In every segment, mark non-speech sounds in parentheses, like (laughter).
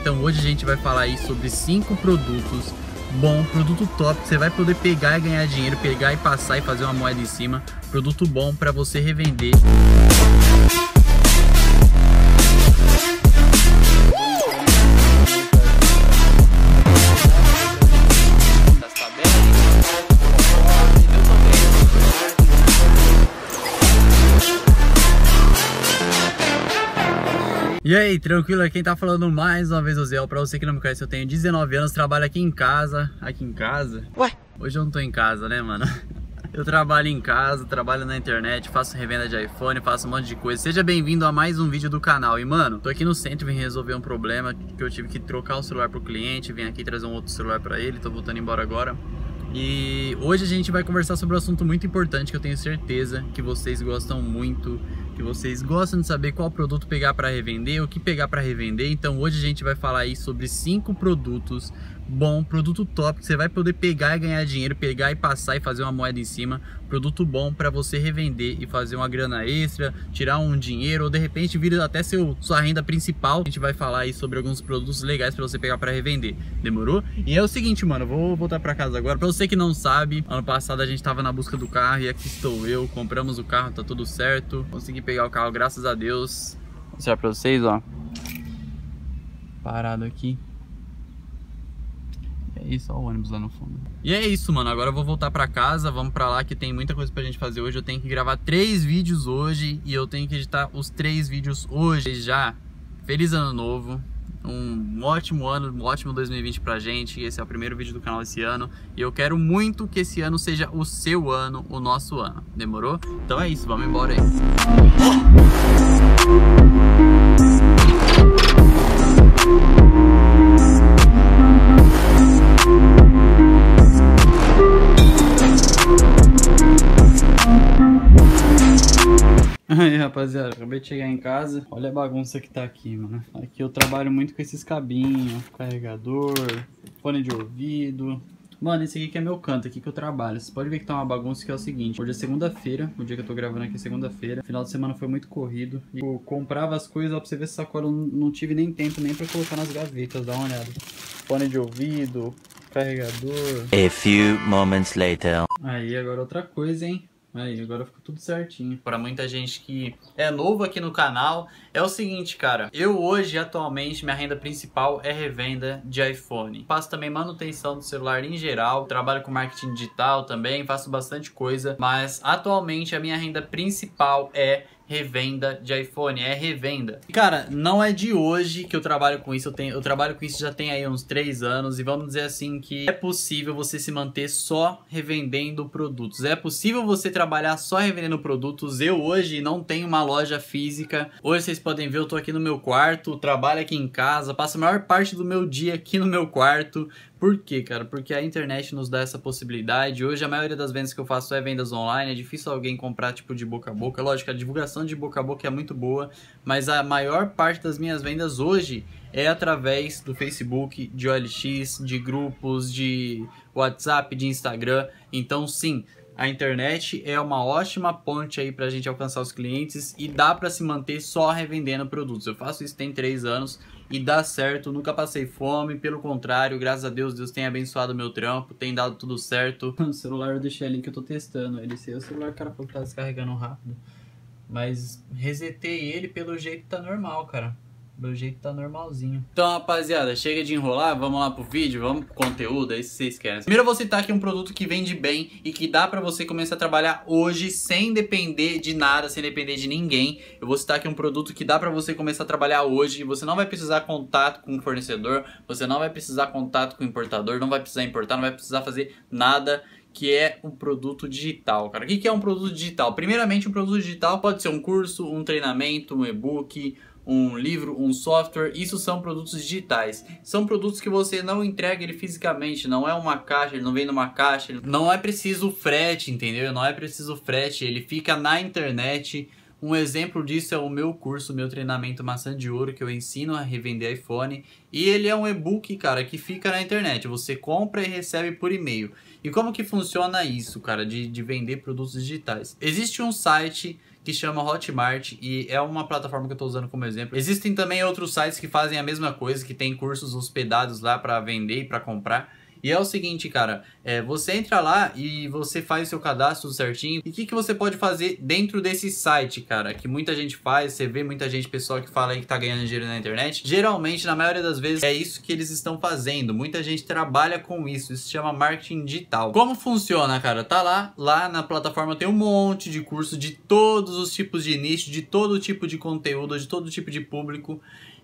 Então hoje a gente vai falar aí sobre cinco produtos bom, produto top, você vai poder pegar e ganhar dinheiro, pegar e passar e fazer uma moeda em cima, produto bom para você revender. E aí, tranquilo? Quem tá falando mais uma vez é o Zé. Pra você que não me conhece, eu tenho 19 anos, trabalho aqui em casa. Aqui em casa? Ué? Hoje eu não tô em casa, né, mano? (laughs) Eu trabalho em casa, trabalho na internet, faço revenda de iPhone, faço um monte de coisa. Seja bem-vindo a mais um vídeo do canal. E, mano, tô aqui no centro, vim resolver um problema que eu tive que trocar o celular pro cliente, vim aqui trazer um outro celular pra ele, tô voltando embora agora. E hoje a gente vai conversar sobre um assunto muito importante que eu tenho certeza que vocês gostam muito que vocês gostam de saber qual produto pegar para revender, o que pegar para revender. Então hoje a gente vai falar aí sobre cinco produtos bom, produto top, que você vai poder pegar e ganhar dinheiro, pegar e passar e fazer uma moeda em cima, produto bom para você revender e fazer uma grana extra, tirar um dinheiro ou de repente vira até seu sua renda principal. A gente vai falar aí sobre alguns produtos legais para você pegar para revender. Demorou? E é o seguinte, mano, vou voltar para casa agora. Para você que não sabe, ano passado a gente tava na busca do carro e aqui estou eu, compramos o carro, tá tudo certo. Consegui pegar o carro, graças a Deus. Vou mostrar para vocês, ó. Parado aqui. É isso, olha o ônibus lá no fundo. E é isso, mano. Agora eu vou voltar pra casa, vamos pra lá que tem muita coisa pra gente fazer hoje. Eu tenho que gravar três vídeos hoje e eu tenho que editar os três vídeos hoje já. Feliz ano novo. Um ótimo ano, um ótimo 2020 pra gente. Esse é o primeiro vídeo do canal esse ano. E eu quero muito que esse ano seja o seu ano, o nosso ano. Demorou? Então é isso, vamos embora aí. (laughs) Aí, rapaziada, acabei de chegar em casa. Olha a bagunça que tá aqui, mano. Aqui eu trabalho muito com esses cabinhos, carregador, fone de ouvido. Mano, esse aqui que é meu canto, aqui que eu trabalho. Você pode ver que tá uma bagunça que é o seguinte. Hoje é segunda-feira, o dia que eu tô gravando aqui é segunda-feira. Final de semana foi muito corrido. E eu comprava as coisas, ó, pra você ver se sacola eu não tive nem tempo nem pra colocar nas gavetas, dá uma olhada. Fone de ouvido, carregador. A few moments later. Aí, agora outra coisa, hein? Aí, agora ficou tudo certinho. Para muita gente que é novo aqui no canal, é o seguinte, cara. Eu hoje, atualmente, minha renda principal é revenda de iPhone. Faço também manutenção do celular em geral, trabalho com marketing digital também, faço bastante coisa, mas atualmente a minha renda principal é revenda de iPhone, é revenda. Cara, não é de hoje que eu trabalho com isso, eu, tenho, eu trabalho com isso já tem aí uns três anos, e vamos dizer assim que é possível você se manter só revendendo produtos, é possível você trabalhar só revendendo produtos, eu hoje não tenho uma loja física, hoje vocês podem ver, eu tô aqui no meu quarto, trabalho aqui em casa, passo a maior parte do meu dia aqui no meu quarto, por quê, cara? Porque a internet nos dá essa possibilidade. Hoje a maioria das vendas que eu faço é vendas online, é difícil alguém comprar tipo de boca a boca. Lógico, a divulgação de boca a boca é muito boa, mas a maior parte das minhas vendas hoje é através do Facebook, de OLX, de grupos, de WhatsApp, de Instagram. Então, sim, a internet é uma ótima ponte aí para a gente alcançar os clientes e dá para se manter só revendendo produtos. Eu faço isso tem três anos e dá certo, nunca passei fome, pelo contrário, graças a Deus, Deus tem abençoado meu trampo, tem dado tudo certo. (laughs) O celular eu deixei ali que eu tô testando, ele se o celular, o cara falou que tá descarregando rápido, mas resetei ele, pelo jeito tá normal, cara. Meu jeito tá normalzinho. Então, rapaziada, chega de enrolar, vamos lá pro vídeo, vamos pro conteúdo, aí é se vocês querem. Primeiro eu vou citar aqui um produto que vende bem e que dá pra você começar a trabalhar hoje sem depender de nada, sem depender de ninguém. Eu vou citar aqui um produto que dá pra você começar a trabalhar hoje e você não vai precisar contato com o fornecedor, você não vai precisar contato com o importador, não vai precisar importar, não vai precisar fazer nada que é um produto digital, cara. O que é um produto digital? Primeiramente, um produto digital pode ser um curso, um treinamento, um e-book, um livro, um software, isso são produtos digitais. São produtos que você não entrega ele fisicamente, não é uma caixa, ele não vem numa caixa, não é preciso frete, entendeu? Não é preciso frete, ele fica na internet. Um exemplo disso é o meu curso, meu treinamento Maçã de Ouro, que eu ensino a revender iPhone. E ele é um e-book, cara, que fica na internet. Você compra e recebe por e-mail. E como que funciona isso, cara, de, de vender produtos digitais? Existe um site que chama Hotmart e é uma plataforma que eu estou usando como exemplo. Existem também outros sites que fazem a mesma coisa, que tem cursos hospedados lá para vender e para comprar. E é o seguinte, cara, é, você entra lá e você faz o seu cadastro certinho. E o que, que você pode fazer dentro desse site, cara? Que muita gente faz, você vê muita gente, pessoal que fala aí que tá ganhando dinheiro na internet. Geralmente, na maioria das vezes, é isso que eles estão fazendo. Muita gente trabalha com isso. Isso se chama marketing digital. Como funciona, cara? Tá lá, lá na plataforma tem um monte de curso de todos os tipos de nicho, de todo tipo de conteúdo, de todo tipo de público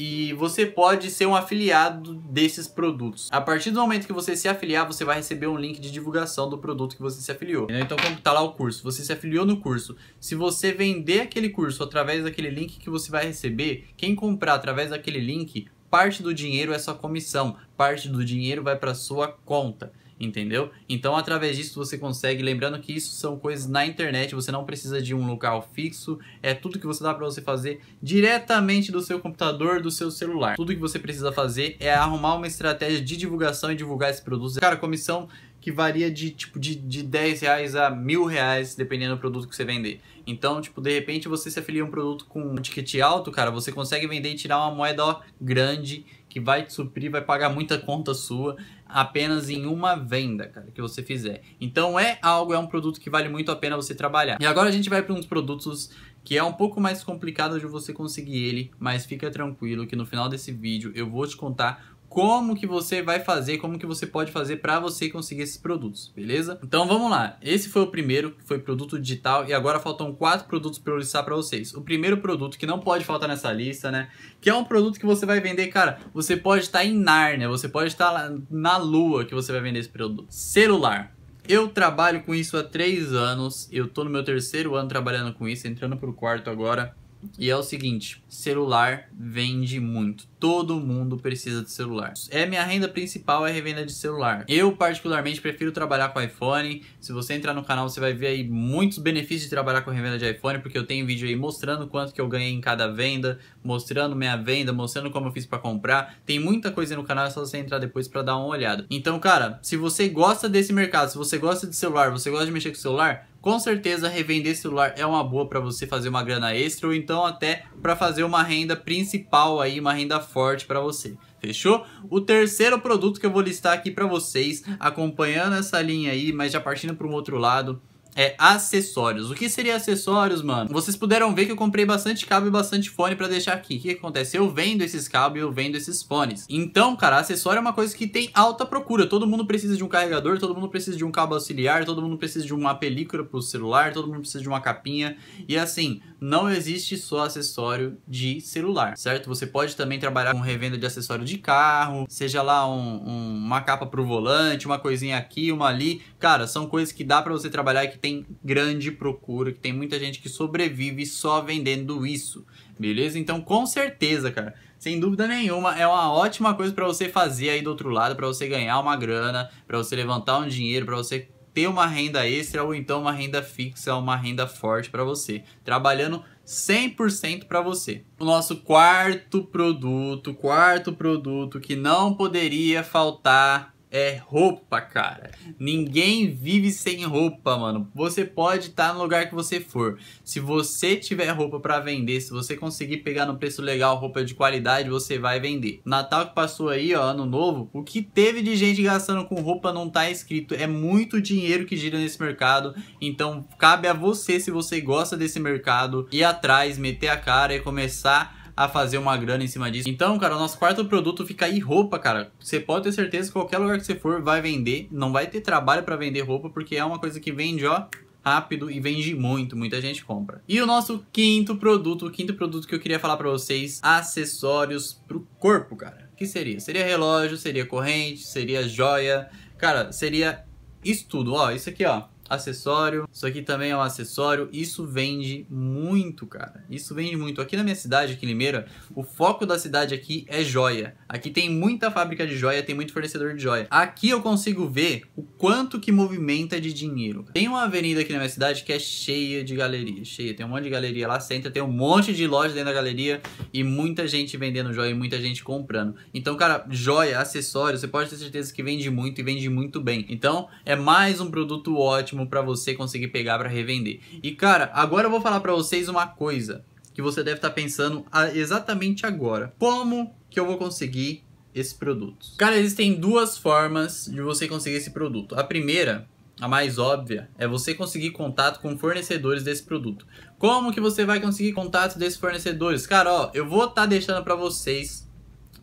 e você pode ser um afiliado desses produtos. A partir do momento que você se afiliar, você vai receber um link de divulgação do produto que você se afiliou. Então, como tá lá o curso, você se afiliou no curso. Se você vender aquele curso através daquele link que você vai receber, quem comprar através daquele link, parte do dinheiro é sua comissão, parte do dinheiro vai para sua conta entendeu? Então, através disso, você consegue, lembrando que isso são coisas na internet, você não precisa de um local fixo, é tudo que você dá para você fazer diretamente do seu computador, do seu celular. Tudo que você precisa fazer é arrumar uma estratégia de divulgação e divulgar esse produto. Cara, comissão que varia de tipo de, de 10 reais a mil reais, dependendo do produto que você vender. Então, tipo, de repente você se afilia a um produto com um ticket alto, cara, você consegue vender e tirar uma moeda ó, grande que vai te suprir, vai pagar muita conta sua apenas em uma venda, cara, que você fizer. Então é algo, é um produto que vale muito a pena você trabalhar. E agora a gente vai para uns produtos que é um pouco mais complicado de você conseguir ele, mas fica tranquilo que no final desse vídeo eu vou te contar como que você vai fazer, como que você pode fazer para você conseguir esses produtos, beleza? Então vamos lá. Esse foi o primeiro, que foi produto digital e agora faltam quatro produtos para eu listar para vocês. O primeiro produto que não pode faltar nessa lista, né, que é um produto que você vai vender, cara, você pode estar tá em Nárnia, você pode estar tá na lua que você vai vender esse produto. Celular. Eu trabalho com isso há três anos, eu tô no meu terceiro ano trabalhando com isso, entrando pro quarto agora. E é o seguinte, celular vende muito Todo mundo precisa de celular. É minha renda principal é revenda de celular. Eu particularmente prefiro trabalhar com iPhone. Se você entrar no canal, você vai ver aí muitos benefícios de trabalhar com revenda de iPhone, porque eu tenho vídeo aí mostrando quanto que eu ganhei em cada venda, mostrando minha venda, mostrando como eu fiz para comprar. Tem muita coisa no canal, é só você entrar depois para dar uma olhada. Então, cara, se você gosta desse mercado, se você gosta de celular, você gosta de mexer com celular, com certeza revender celular é uma boa para você fazer uma grana extra ou então até para fazer uma renda principal aí, uma renda forte para você. Fechou? O terceiro produto que eu vou listar aqui para vocês, acompanhando essa linha aí, mas já partindo para um outro lado, é acessórios. O que seria acessórios, mano? Vocês puderam ver que eu comprei bastante cabo e bastante fone pra deixar aqui. O que, acontece? Eu vendo esses cabos e eu vendo esses fones. Então, cara, acessório é uma coisa que tem alta procura. Todo mundo precisa de um carregador, todo mundo precisa de um cabo auxiliar, todo mundo precisa de uma película pro celular, todo mundo precisa de uma capinha. E assim, não existe só acessório de celular, certo? Você pode também trabalhar com revenda de acessório de carro, seja lá um, um, uma capa pro volante, uma coisinha aqui, uma ali. Cara, são coisas que dá pra você trabalhar e que tem tem grande procura, que tem muita gente que sobrevive só vendendo isso, beleza? Então, com certeza, cara, sem dúvida nenhuma, é uma ótima coisa para você fazer aí do outro lado, para você ganhar uma grana, para você levantar um dinheiro, para você ter uma renda extra ou então uma renda fixa, uma renda forte para você, trabalhando 100% para você. O nosso quarto produto, quarto produto que não poderia faltar é roupa, cara. Ninguém vive sem roupa, mano. Você pode estar tá no lugar que você for. Se você tiver roupa para vender, se você conseguir pegar no preço legal roupa de qualidade, você vai vender. Natal que passou aí, ó, ano novo, o que teve de gente gastando com roupa não tá escrito. É muito dinheiro que gira nesse mercado. Então cabe a você, se você gosta desse mercado, ir atrás, meter a cara e começar a fazer uma grana em cima disso. Então, cara, o nosso quarto produto fica aí roupa, cara. Você pode ter certeza que qualquer lugar que você for vai vender, não vai ter trabalho para vender roupa, porque é uma coisa que vende, ó, rápido e vende muito, muita gente compra. E o nosso quinto produto, o quinto produto que eu queria falar para vocês, acessórios pro corpo, cara. Que seria? Seria relógio, seria corrente, seria joia. Cara, seria isso tudo, ó, isso aqui, ó acessório. Isso aqui também é um acessório. Isso vende muito, cara. Isso vende muito. Aqui na minha cidade, aqui em Limeira, o foco da cidade aqui é joia. Aqui tem muita fábrica de joia, tem muito fornecedor de joia. Aqui eu consigo ver o quanto que movimenta de dinheiro. Tem uma avenida aqui na minha cidade que é cheia de galeria, cheia. Tem um monte de galeria lá, senta, tem um monte de loja dentro da galeria e muita gente vendendo joia e muita gente comprando. Então, cara, joia, acessório, você pode ter certeza que vende muito e vende muito bem. Então, é mais um produto ótimo ótimo para você conseguir pegar para revender. E cara, agora eu vou falar para vocês uma coisa que você deve estar tá pensando exatamente agora. Como que eu vou conseguir esse produto? Cara, existem duas formas de você conseguir esse produto. A primeira, a mais óbvia, é você conseguir contato com fornecedores desse produto. Como que você vai conseguir contato desses fornecedores? Cara, ó, eu vou estar tá deixando para vocês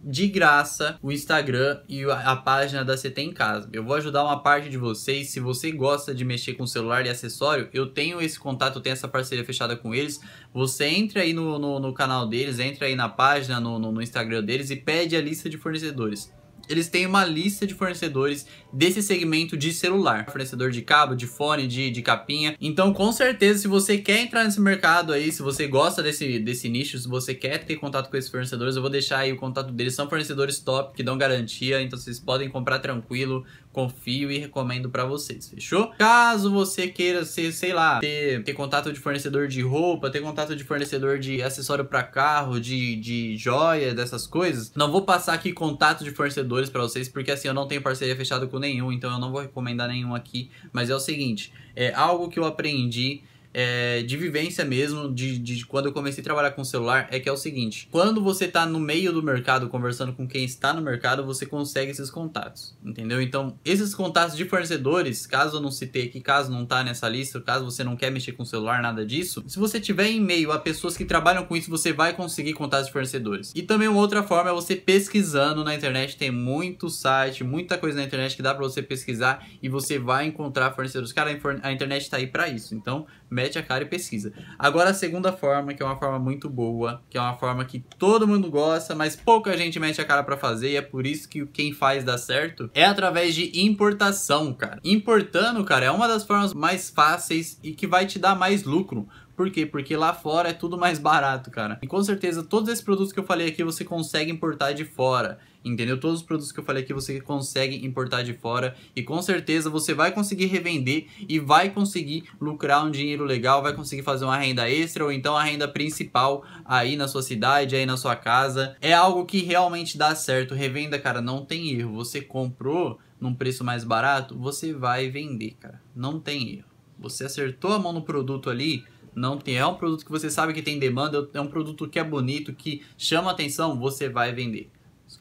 de graça o Instagram e a página da CT em casa. Eu vou ajudar uma parte de vocês. Se você gosta de mexer com celular e acessório, eu tenho esse contato, eu tenho essa parceria fechada com eles. Você entra aí no, no, no canal deles, entra aí na página, no, no, no Instagram deles e pede a lista de fornecedores eles têm uma lista de fornecedores desse segmento de celular, fornecedor de cabo, de fone, de, de capinha. Então, com certeza, se você quer entrar nesse mercado aí, se você gosta desse, desse nicho, se você quer ter contato com esses fornecedores, eu vou deixar aí o contato deles. São fornecedores top que dão garantia, então vocês podem comprar tranquilo, confio e recomendo para vocês, fechou? Caso você queira ser, sei lá, ter, ter contato de fornecedor de roupa, ter contato de fornecedor de acessório para carro, de, de joia, dessas coisas, não vou passar aqui contato de fornecedores para vocês, porque assim eu não tenho parceria fechada com nenhum, então eu não vou recomendar nenhum aqui, mas é o seguinte, é algo que eu aprendi é, de vivência mesmo, de, de quando eu comecei a trabalhar com celular, é que é o seguinte: quando você está no meio do mercado conversando com quem está no mercado, você consegue esses contatos, entendeu? Então, esses contatos de fornecedores, caso eu não citei aqui, caso não tá nessa lista, caso você não quer mexer com celular, nada disso, se você tiver em meio a pessoas que trabalham com isso, você vai conseguir contatos de fornecedores. E também uma outra forma é você pesquisando na internet, tem muito site, muita coisa na internet que dá para você pesquisar e você vai encontrar fornecedores. Cara, a internet tá aí para isso. Então, mete a cara e pesquisa. Agora a segunda forma, que é uma forma muito boa, que é uma forma que todo mundo gosta, mas pouca gente mete a cara para fazer e é por isso que quem faz dá certo, é através de importação, cara. Importando, cara, é uma das formas mais fáceis e que vai te dar mais lucro. Por quê? Porque lá fora é tudo mais barato, cara. E com certeza todos esses produtos que eu falei aqui você consegue importar de fora entendeu? Todos os produtos que eu falei aqui você consegue importar de fora e com certeza você vai conseguir revender e vai conseguir lucrar um dinheiro legal, vai conseguir fazer uma renda extra ou então a renda principal aí na sua cidade, aí na sua casa. É algo que realmente dá certo. Revenda, cara, não tem erro. Você comprou num preço mais barato, você vai vender, cara. Não tem erro. Você acertou a mão no produto ali, não tem. É um produto que você sabe que tem demanda, é um produto que é bonito, que chama atenção, você vai vender.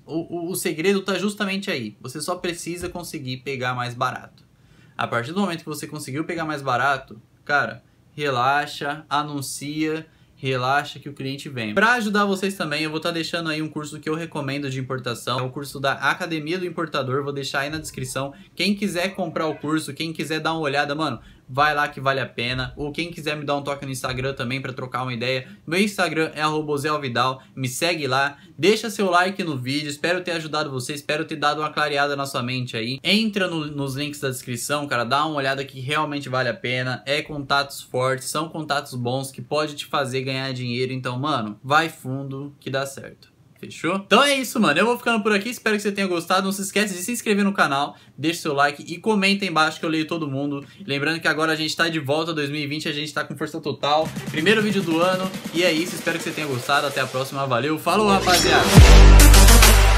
O, o, o segredo está justamente aí. Você só precisa conseguir pegar mais barato. A partir do momento que você conseguiu pegar mais barato, cara, relaxa, anuncia, relaxa que o cliente vem. Para ajudar vocês também, eu vou estar tá deixando aí um curso que eu recomendo de importação, é o curso da Academia do Importador, vou deixar aí na descrição. Quem quiser comprar o curso, quem quiser dar uma olhada, mano, vai lá que vale a pena. Ou quem quiser me dar um toque no Instagram também para trocar uma ideia, meu Instagram é arrobozelvidal, me segue lá, deixa seu like no vídeo. Espero ter ajudado você, espero ter dado uma clareada na sua mente aí. Entra no, nos links da descrição, cara, dá uma olhada que realmente vale a pena. É contatos fortes, são contatos bons que pode te fazer ganhar dinheiro. Então, mano, vai fundo que dá certo. Fechou? Então é isso, mano. Eu vou ficando por aqui. Espero que você tenha gostado. Não se esquece de se inscrever no canal, deixe seu like e comenta aí embaixo que eu leio todo mundo. Lembrando que agora a gente tá de volta 2020, a gente tá com força total. Primeiro vídeo do ano. E é isso. Espero que você tenha gostado. Até a próxima. Valeu. Falou, rapaziada.